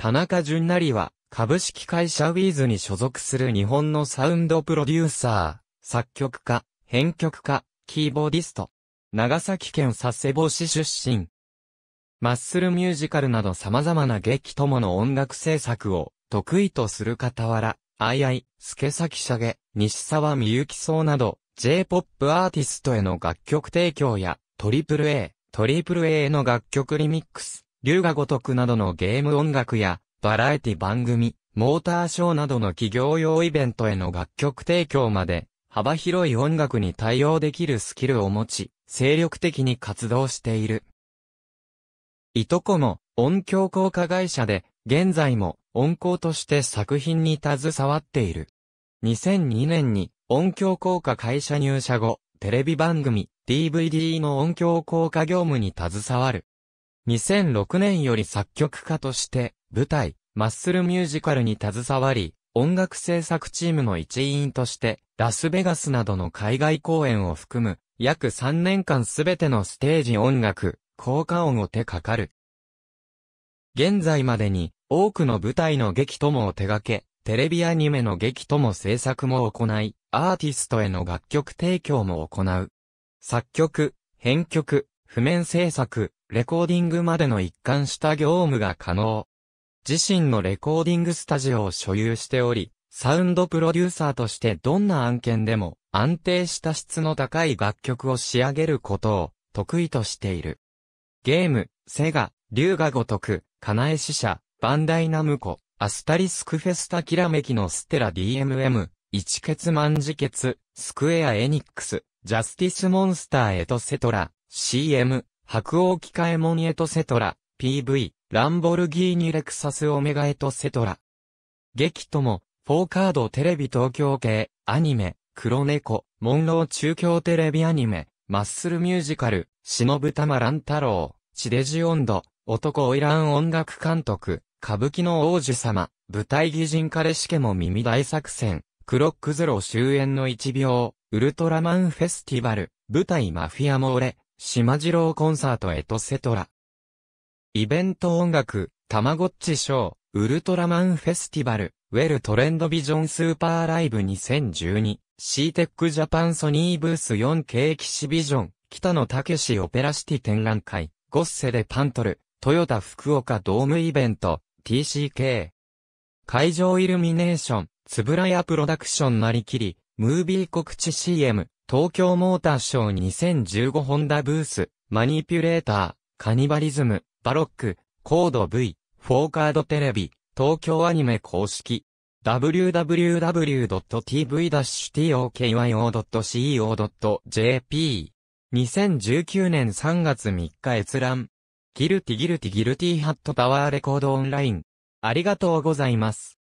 田中淳成は、株式会社ウィーズに所属する日本のサウンドプロデューサー、作曲家、編曲家、キーボーディスト。長崎県佐世保市出身。マッスルミュージカルなど様々な劇友の音楽制作を得意とする傍ら、あいあい、すけさきしゃげ、西沢みゆきそうなど、J-POP アーティストへの楽曲提供や、AAA、AAA の楽曲リミックス、龍が如くなどのゲーム音楽や、バラエティ番組、モーターショーなどの企業用イベントへの楽曲提供まで、幅広い音楽に対応できるスキルを持ち、精力的に活動している。いとこも音響効果会社で、現在も音響として作品に携わっている。2002年に音響効果会社入社後、テレビ番組、DVD の音響効果業務に携わる。2006年より作曲家として、舞台、マッスルミュージカルに携わり、音楽制作チームの一員として、ラスベガスなどの海外公演を含む、約3年間すべてのステージ音楽、効果音を手掛かる。現在までに、多くの舞台の劇ともを手掛け、テレビアニメの劇とも制作も行い、アーティストへの楽曲提供も行う。作曲、編曲、譜面制作、レコーディングまでの一貫した業務が可能。自身のレコーディングスタジオを所有しており、サウンドプロデューサーとしてどんな案件でも安定した質の高い楽曲を仕上げることを得意としている。ゲーム、セガ、龍が如く、カナエ死者、バンダイナムコ、アスタリスクフェスタきらめきのステラ DMM、一血万事血、スクエアエニックス、ジャスティスモンスターエトセトラ、CM、白王機械モニエトセトラ、PV、ランボルギーニレクサスオメガエトセトラ。劇とも、フォーカードテレビ東京系、アニメ、黒猫、モンロー中京テレビアニメ、マッスルミュージカル、忍ぶ玉乱太郎、地デジ温度、男イラン音楽監督、歌舞伎の王子様、舞台擬人彼氏家も耳大作戦、クロックゼロ終焉の一秒、ウルトラマンフェスティバル、舞台マフィアモーレ、島次郎コンサートエトセトラ。イベント音楽、たまごっちショー、ウルトラマンフェスティバル、ウェルトレンドビジョンスーパーライブ2012、シーテックジャパンソニーブース4 k 騎キシビジョン、北野武史オペラシティ展覧会、ゴッセでパントル、トヨタ福岡ドームイベント、TCK。会場イルミネーション、つぶらやプロダクションなりきり、ムービー告知 CM、東京モーターショー2015ホンダブース、マニピュレーター、カニバリズム、バロック、コード V、フォーカードテレビ、東京アニメ公式、www.tv-tokyo.co.jp 2019年3月3日閲覧。ギルティギルティギルティハットパワーレコードオンライン。ありがとうございます。